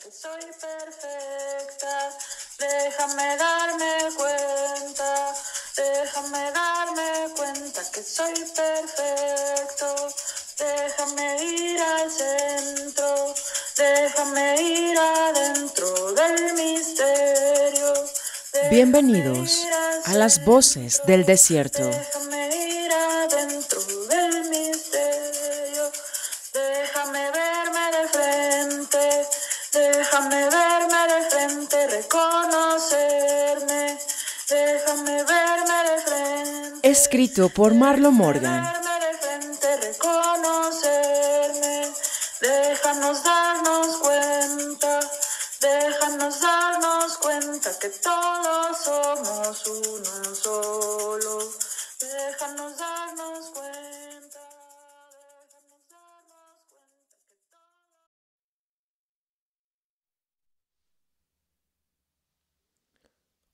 que soy perfecta. Déjame darme cuenta. Déjame darme cuenta que soy perfecto. Déjame ir al centro. Déjame ir adentro del misterio. Bienvenidos a las voces del desierto. Déjame verme de frente, reconocerme. Déjame verme de frente. Escrito por Marlo Morgan. Verme de frente, reconocerme. Déjanos darnos cuenta. Déjanos darnos cuenta que todos somos uno solo. Déjanos darnos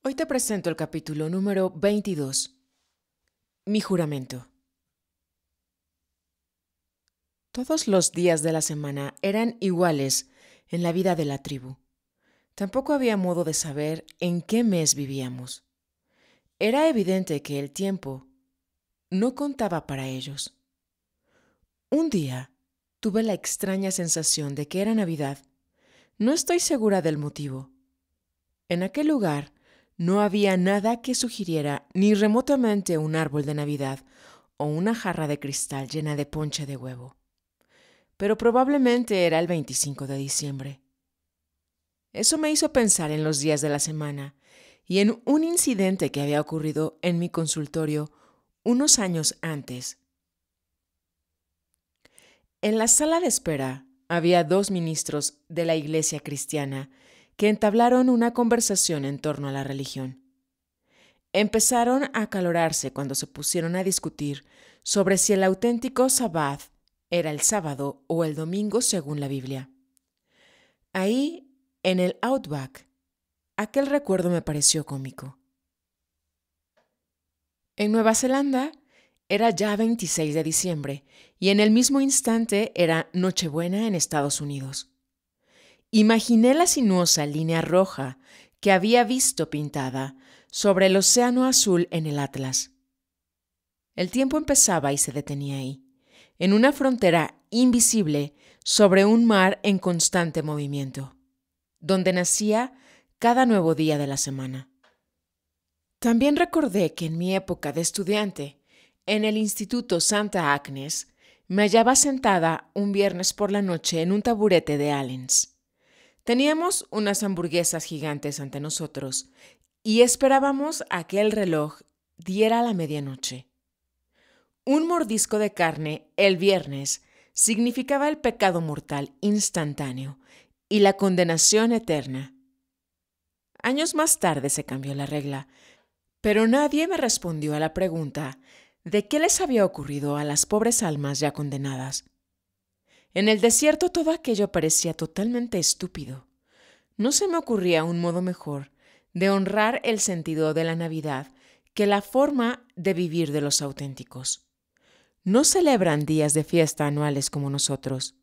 Hoy te presento el capítulo número 22, Mi juramento. Todos los días de la semana eran iguales en la vida de la tribu. Tampoco había modo de saber en qué mes vivíamos. Era evidente que el tiempo no contaba para ellos. Un día tuve la extraña sensación de que era Navidad. No estoy segura del motivo. En aquel lugar no había nada que sugiriera ni remotamente un árbol de Navidad o una jarra de cristal llena de ponche de huevo. Pero probablemente era el 25 de diciembre. Eso me hizo pensar en los días de la semana y en un incidente que había ocurrido en mi consultorio unos años antes. En la sala de espera había dos ministros de la Iglesia cristiana que entablaron una conversación en torno a la religión. Empezaron a acalorarse cuando se pusieron a discutir sobre si el auténtico sabbath era el sábado o el domingo según la Biblia. Ahí, en el Outback, aquel recuerdo me pareció cómico. En Nueva Zelanda era ya 26 de diciembre y en el mismo instante era Nochebuena en Estados Unidos. Imaginé la sinuosa línea roja que había visto pintada sobre el océano azul en el Atlas. El tiempo empezaba y se detenía ahí, en una frontera invisible sobre un mar en constante movimiento, donde nacía cada nuevo día de la semana. También recordé que en mi época de estudiante, en el Instituto Santa Agnes, me hallaba sentada un viernes por la noche en un taburete de Allens Teníamos unas hamburguesas gigantes ante nosotros y esperábamos a que el reloj diera la medianoche. Un mordisco de carne el viernes significaba el pecado mortal instantáneo y la condenación eterna. Años más tarde se cambió la regla, pero nadie me respondió a la pregunta de qué les había ocurrido a las pobres almas ya condenadas. En el desierto todo aquello parecía totalmente estúpido. No se me ocurría un modo mejor de honrar el sentido de la Navidad que la forma de vivir de los auténticos. No celebran días de fiesta anuales como nosotros.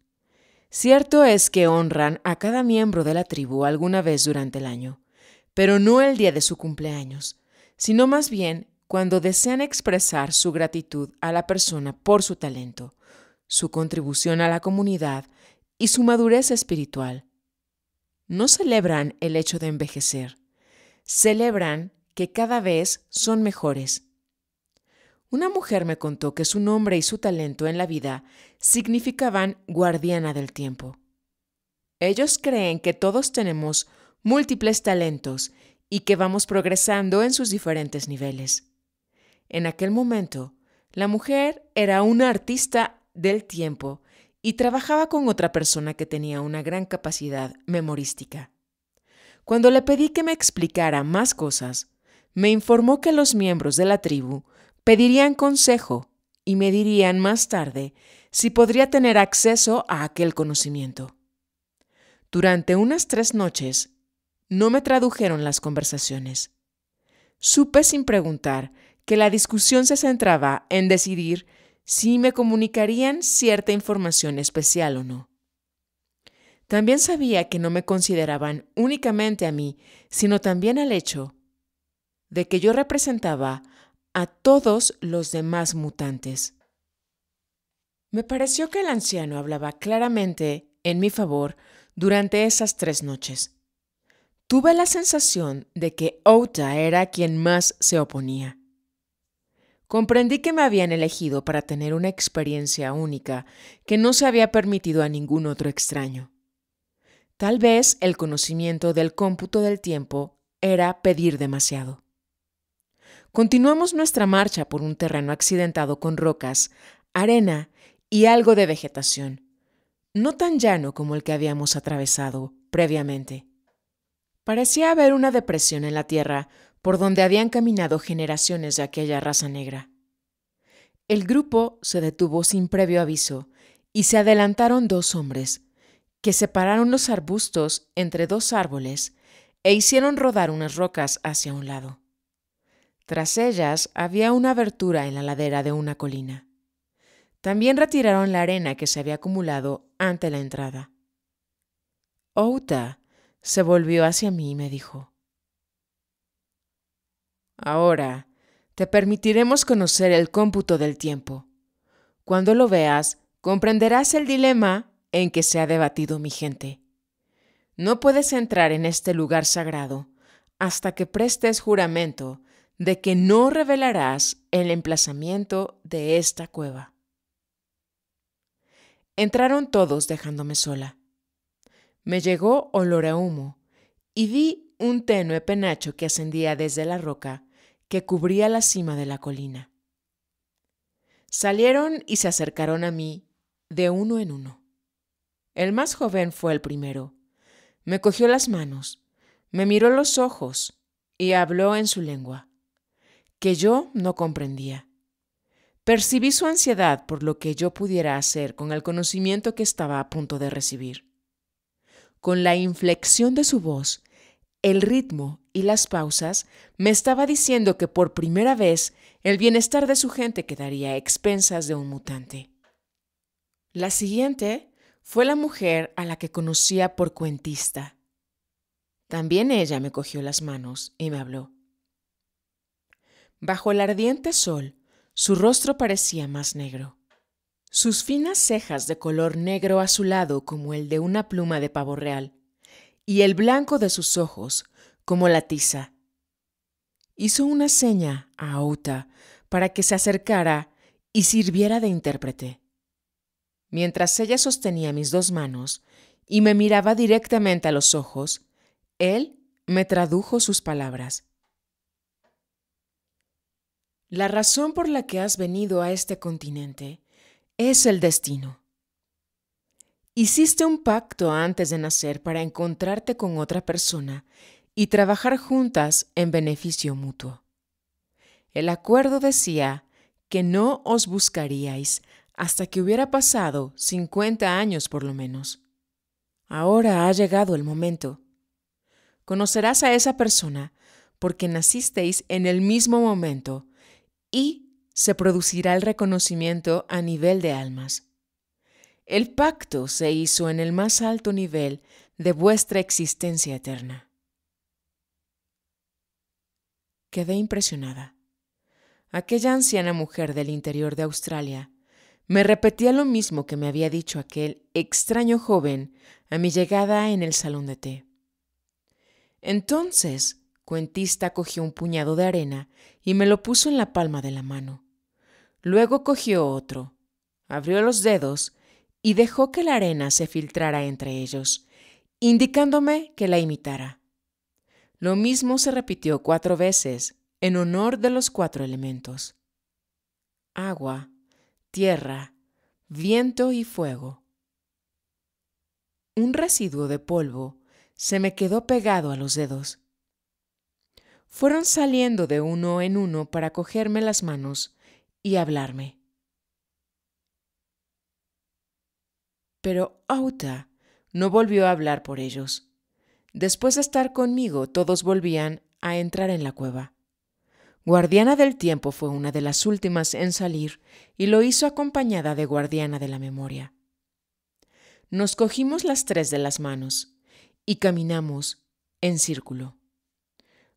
Cierto es que honran a cada miembro de la tribu alguna vez durante el año, pero no el día de su cumpleaños, sino más bien cuando desean expresar su gratitud a la persona por su talento, su contribución a la comunidad y su madurez espiritual. No celebran el hecho de envejecer, celebran que cada vez son mejores. Una mujer me contó que su nombre y su talento en la vida significaban guardiana del tiempo. Ellos creen que todos tenemos múltiples talentos y que vamos progresando en sus diferentes niveles. En aquel momento, la mujer era una artista del tiempo y trabajaba con otra persona que tenía una gran capacidad memorística. Cuando le pedí que me explicara más cosas, me informó que los miembros de la tribu pedirían consejo y me dirían más tarde si podría tener acceso a aquel conocimiento. Durante unas tres noches, no me tradujeron las conversaciones. Supe sin preguntar que la discusión se centraba en decidir si me comunicarían cierta información especial o no. También sabía que no me consideraban únicamente a mí, sino también al hecho de que yo representaba a todos los demás mutantes. Me pareció que el anciano hablaba claramente en mi favor durante esas tres noches. Tuve la sensación de que Ota era quien más se oponía. Comprendí que me habían elegido para tener una experiencia única que no se había permitido a ningún otro extraño. Tal vez el conocimiento del cómputo del tiempo era pedir demasiado. Continuamos nuestra marcha por un terreno accidentado con rocas, arena y algo de vegetación, no tan llano como el que habíamos atravesado previamente. Parecía haber una depresión en la tierra por donde habían caminado generaciones de aquella raza negra. El grupo se detuvo sin previo aviso y se adelantaron dos hombres, que separaron los arbustos entre dos árboles e hicieron rodar unas rocas hacia un lado. Tras ellas había una abertura en la ladera de una colina. También retiraron la arena que se había acumulado ante la entrada. Outa se volvió hacia mí y me dijo, Ahora, te permitiremos conocer el cómputo del tiempo. Cuando lo veas, comprenderás el dilema en que se ha debatido mi gente. No puedes entrar en este lugar sagrado hasta que prestes juramento de que no revelarás el emplazamiento de esta cueva. Entraron todos dejándome sola. Me llegó olor a humo y vi un tenue penacho que ascendía desde la roca que cubría la cima de la colina. Salieron y se acercaron a mí de uno en uno. El más joven fue el primero. Me cogió las manos, me miró los ojos y habló en su lengua, que yo no comprendía. Percibí su ansiedad por lo que yo pudiera hacer con el conocimiento que estaba a punto de recibir. Con la inflexión de su voz el ritmo y las pausas, me estaba diciendo que por primera vez el bienestar de su gente quedaría a expensas de un mutante. La siguiente fue la mujer a la que conocía por cuentista. También ella me cogió las manos y me habló. Bajo el ardiente sol, su rostro parecía más negro. Sus finas cejas de color negro azulado como el de una pluma de pavo real y el blanco de sus ojos como la tiza. Hizo una seña a Auta para que se acercara y sirviera de intérprete. Mientras ella sostenía mis dos manos y me miraba directamente a los ojos, él me tradujo sus palabras. La razón por la que has venido a este continente es el destino. Hiciste un pacto antes de nacer para encontrarte con otra persona y trabajar juntas en beneficio mutuo. El acuerdo decía que no os buscaríais hasta que hubiera pasado 50 años por lo menos. Ahora ha llegado el momento. Conocerás a esa persona porque nacisteis en el mismo momento y se producirá el reconocimiento a nivel de almas. El pacto se hizo en el más alto nivel de vuestra existencia eterna. Quedé impresionada. Aquella anciana mujer del interior de Australia me repetía lo mismo que me había dicho aquel extraño joven a mi llegada en el salón de té. Entonces, Cuentista cogió un puñado de arena y me lo puso en la palma de la mano. Luego cogió otro, abrió los dedos y dejó que la arena se filtrara entre ellos, indicándome que la imitara. Lo mismo se repitió cuatro veces en honor de los cuatro elementos. Agua, tierra, viento y fuego. Un residuo de polvo se me quedó pegado a los dedos. Fueron saliendo de uno en uno para cogerme las manos y hablarme. pero Auta no volvió a hablar por ellos. Después de estar conmigo, todos volvían a entrar en la cueva. Guardiana del Tiempo fue una de las últimas en salir y lo hizo acompañada de Guardiana de la Memoria. Nos cogimos las tres de las manos y caminamos en círculo.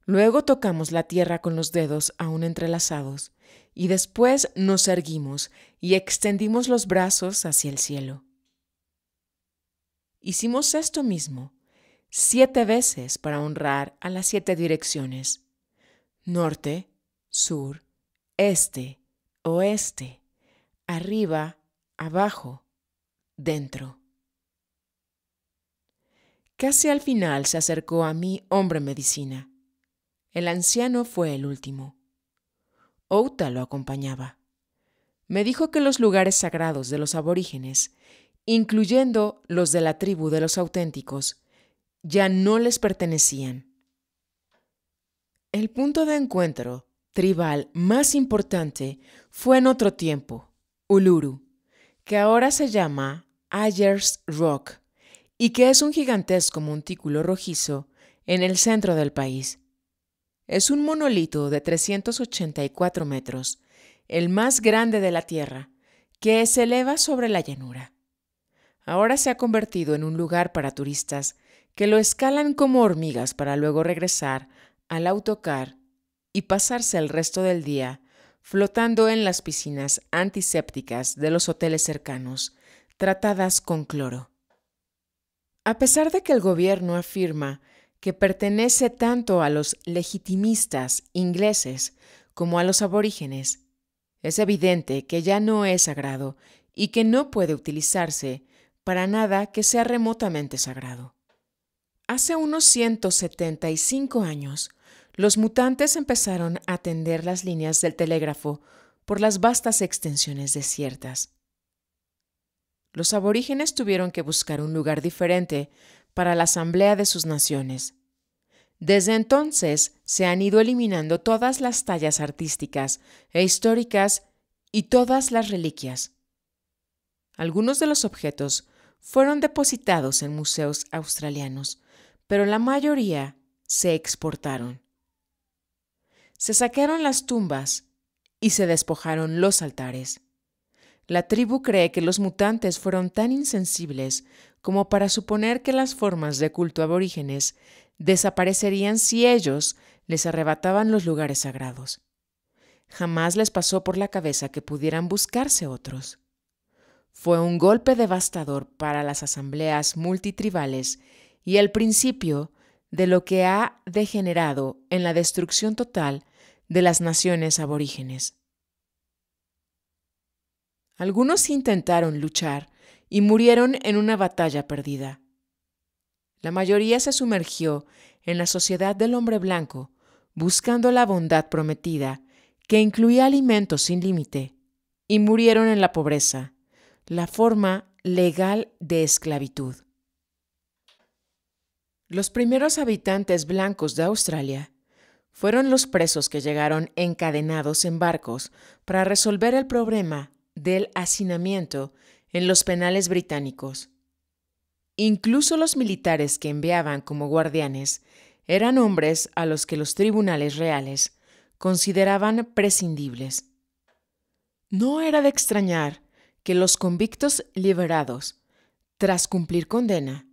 Luego tocamos la tierra con los dedos aún entrelazados y después nos erguimos y extendimos los brazos hacia el cielo hicimos esto mismo siete veces para honrar a las siete direcciones. Norte, sur, este, oeste, arriba, abajo, dentro. Casi al final se acercó a mí hombre medicina. El anciano fue el último. Outa lo acompañaba. Me dijo que los lugares sagrados de los aborígenes incluyendo los de la tribu de los auténticos, ya no les pertenecían. El punto de encuentro tribal más importante fue en otro tiempo, Uluru, que ahora se llama Ayers Rock y que es un gigantesco montículo rojizo en el centro del país. Es un monolito de 384 metros, el más grande de la Tierra, que se eleva sobre la llanura ahora se ha convertido en un lugar para turistas que lo escalan como hormigas para luego regresar al autocar y pasarse el resto del día flotando en las piscinas antisépticas de los hoteles cercanos, tratadas con cloro. A pesar de que el gobierno afirma que pertenece tanto a los legitimistas ingleses como a los aborígenes, es evidente que ya no es sagrado y que no puede utilizarse para nada que sea remotamente sagrado. Hace unos 175 años, los mutantes empezaron a tender las líneas del telégrafo por las vastas extensiones desiertas. Los aborígenes tuvieron que buscar un lugar diferente para la asamblea de sus naciones. Desde entonces se han ido eliminando todas las tallas artísticas e históricas y todas las reliquias. Algunos de los objetos fueron depositados en museos australianos, pero la mayoría se exportaron. Se saquearon las tumbas y se despojaron los altares. La tribu cree que los mutantes fueron tan insensibles como para suponer que las formas de culto aborígenes desaparecerían si ellos les arrebataban los lugares sagrados. Jamás les pasó por la cabeza que pudieran buscarse otros fue un golpe devastador para las asambleas multitribales y el principio de lo que ha degenerado en la destrucción total de las naciones aborígenes. Algunos intentaron luchar y murieron en una batalla perdida. La mayoría se sumergió en la sociedad del hombre blanco, buscando la bondad prometida, que incluía alimentos sin límite, y murieron en la pobreza, la forma legal de esclavitud. Los primeros habitantes blancos de Australia fueron los presos que llegaron encadenados en barcos para resolver el problema del hacinamiento en los penales británicos. Incluso los militares que enviaban como guardianes eran hombres a los que los tribunales reales consideraban prescindibles. No era de extrañar que los convictos liberados, tras cumplir condena,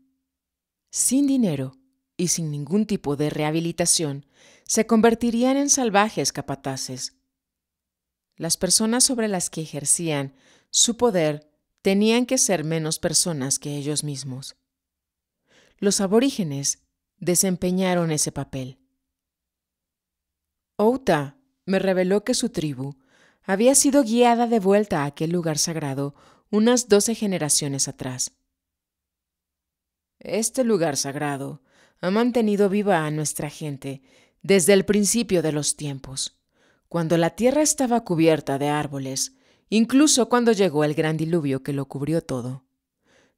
sin dinero y sin ningún tipo de rehabilitación, se convertirían en salvajes capataces. Las personas sobre las que ejercían su poder tenían que ser menos personas que ellos mismos. Los aborígenes desempeñaron ese papel. Outa me reveló que su tribu había sido guiada de vuelta a aquel lugar sagrado unas doce generaciones atrás. Este lugar sagrado ha mantenido viva a nuestra gente desde el principio de los tiempos, cuando la tierra estaba cubierta de árboles, incluso cuando llegó el gran diluvio que lo cubrió todo.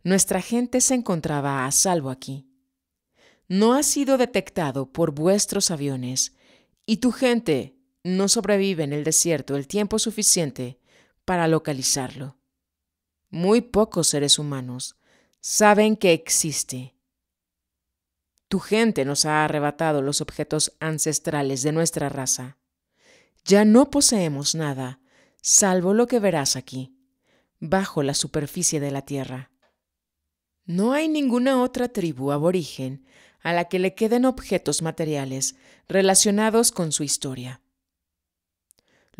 Nuestra gente se encontraba a salvo aquí. No ha sido detectado por vuestros aviones, y tu gente, no sobrevive en el desierto el tiempo suficiente para localizarlo. Muy pocos seres humanos saben que existe. Tu gente nos ha arrebatado los objetos ancestrales de nuestra raza. Ya no poseemos nada, salvo lo que verás aquí, bajo la superficie de la tierra. No hay ninguna otra tribu aborigen a la que le queden objetos materiales relacionados con su historia.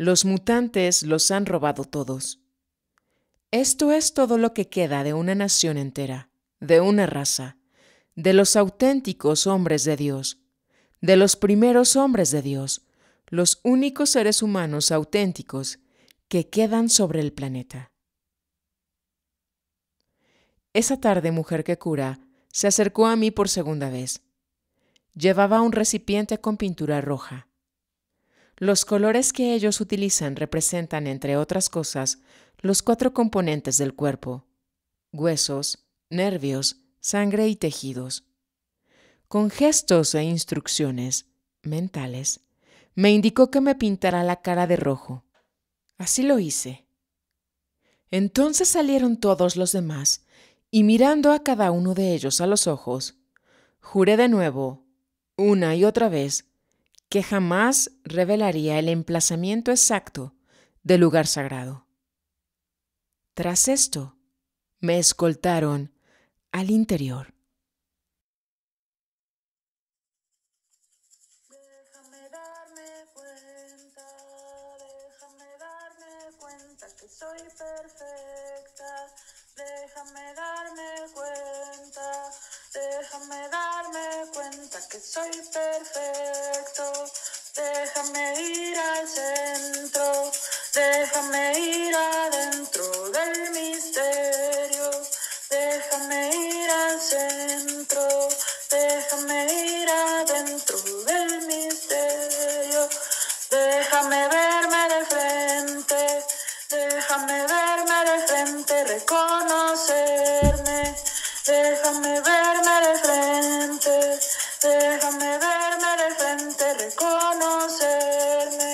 Los mutantes los han robado todos. Esto es todo lo que queda de una nación entera, de una raza, de los auténticos hombres de Dios, de los primeros hombres de Dios, los únicos seres humanos auténticos que quedan sobre el planeta. Esa tarde, mujer que cura, se acercó a mí por segunda vez. Llevaba un recipiente con pintura roja. Los colores que ellos utilizan representan, entre otras cosas, los cuatro componentes del cuerpo, huesos, nervios, sangre y tejidos. Con gestos e instrucciones mentales, me indicó que me pintara la cara de rojo. Así lo hice. Entonces salieron todos los demás, y mirando a cada uno de ellos a los ojos, juré de nuevo, una y otra vez, que jamás revelaría el emplazamiento exacto del lugar sagrado. Tras esto, me escoltaron al interior. Déjame darme cuenta, déjame darme cuenta que soy perfecta, déjame darme cuenta. Déjame darme cuenta que soy perfecto. Déjame ir al centro. Déjame ir adentro del misterio. Déjame ir al centro. Déjame ir adentro. verme de frente, déjame verme de frente, reconocerme,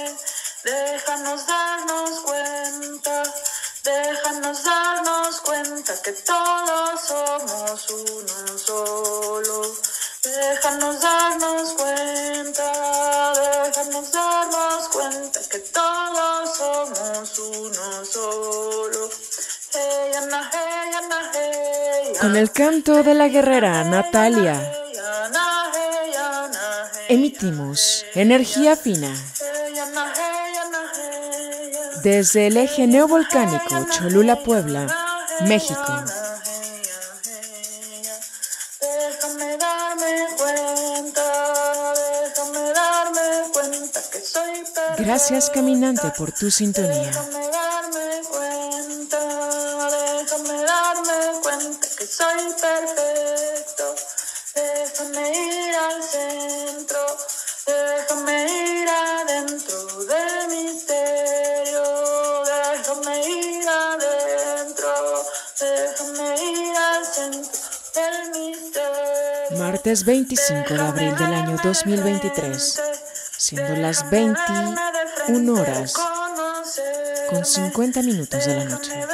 déjanos darnos cuenta, déjanos darnos cuenta que todo con el canto de la guerrera Natalia. Emitimos energía fina desde el eje neovolcánico Cholula, Puebla, México. Gracias caminante por tu sintonía. soy perfecto. Déjame ir al centro, déjame ir adentro del misterio, déjame ir adentro, déjame ir al centro del misterio. Martes 25 de abril del año 2023, siendo las 21 horas con 50 minutos de la noche.